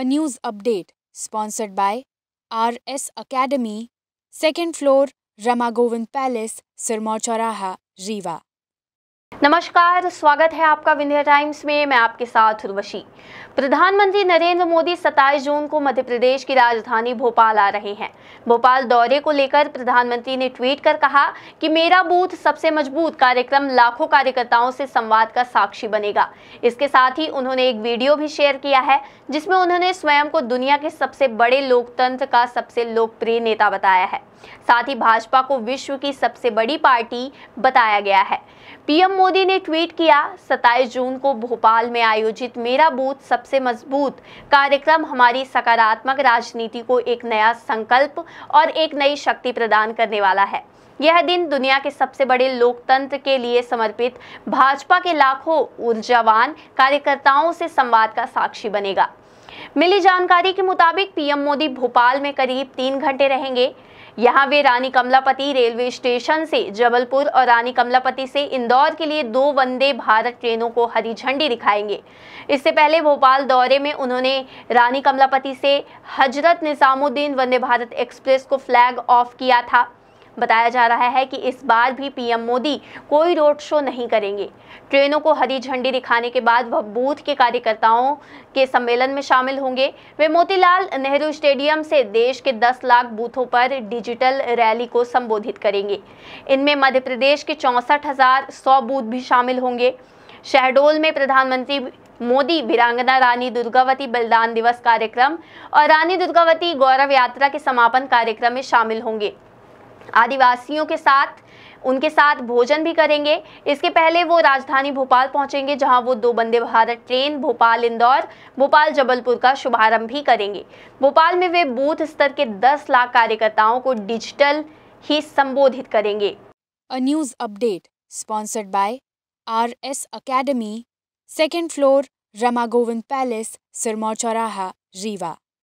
a news update sponsored by RS Academy, second floor, Ramagovind Palace, Sirmaur Chowraha, Riva. नमस्कार स्वागत है आपका Vindhya times में मैं आपके साथ उर्वशी प्रधानमंत्री नरेंद्र मोदी 27 जून को मध्य प्रदेश की राजधानी भोपाल आ रहे हैं भोपाल दौरे को लेकर प्रधानमंत्री ने ट्वीट कर कहा कि मेरा बूथ सबसे मजबूत कार्यक्रम लाखों कार्यकर्ताओं से संवाद का साक्षी बनेगा इसके साथ ही उन्होंने एक वीडियो भी शेयर किया है जिसमें उन्होंने स्वयं को दुनिया के सबसे बड़े लोकतंत्र का सबसे लोकप्रिय नेता बताया है साथ ही भाजपा को विश्व की सबसे बड़ी पार्टी बताया गया है पीएम मोदी ने ट्वीट किया 27 जून को भोपाल में आयोजित मेरा बूथ सबसे मजबूत कार्यक्रम हमारी सकारात्मक राजनीति को एक नया संकल्प और एक नई शक्ति प्रदान करने वाला है यह दिन दुनिया के सबसे बड़े लोकतंत्र के लिए समर्पित भाजपा के लाखों ऊर्जावान कार्यकर्ताओं से संवाद का साक्षी बनेगा मिली जानकारी के मुताबिक पीएम मोदी भोपाल में करीब तीन घंटे रहेंगे यहाँ वे रानी कमलापति रेलवे स्टेशन से जबलपुर और रानी कमलापति से इंदौर के लिए दो वंदे भारत ट्रेनों को हरी झंडी दिखाएंगे इससे पहले भोपाल दौरे में उन्होंने रानी कमलापति से हजरत निजामुद्दीन वंदे भारत एक्सप्रेस को फ्लैग ऑफ किया था बताया जा रहा है कि इस बार भी पीएम मोदी कोई रोड शो नहीं करेंगे ट्रेनों को हरी झंडी दिखाने के बाद वह बूथ के कार्यकर्ताओं के सम्मेलन में शामिल होंगे वे मोतीलाल नेहरू स्टेडियम से देश के 10 लाख बूथों पर डिजिटल रैली को संबोधित करेंगे इनमें मध्य प्रदेश के चौंसठ बूथ भी शामिल होंगे शहडोल में प्रधानमंत्री मोदी वीरांगना रानी दुर्गावती बलिदान दिवस कार्यक्रम और रानी दुर्गावती गौरव यात्रा के समापन कार्यक्रम में शामिल होंगे आदिवासियों के साथ उनके साथ भोजन भी करेंगे इसके पहले वो राजधानी भोपाल पहुंचेंगे जहां वो दो वंदे भारत ट्रेन भोपाल इंदौर भोपाल जबलपुर का शुभारंभ भी करेंगे भोपाल में वे बूथ स्तर के 10 लाख कार्यकर्ताओं को डिजिटल ही संबोधित करेंगे a news update sponsored by R S academy second floor Rama Govind palace Sirmour चौराहा रीवा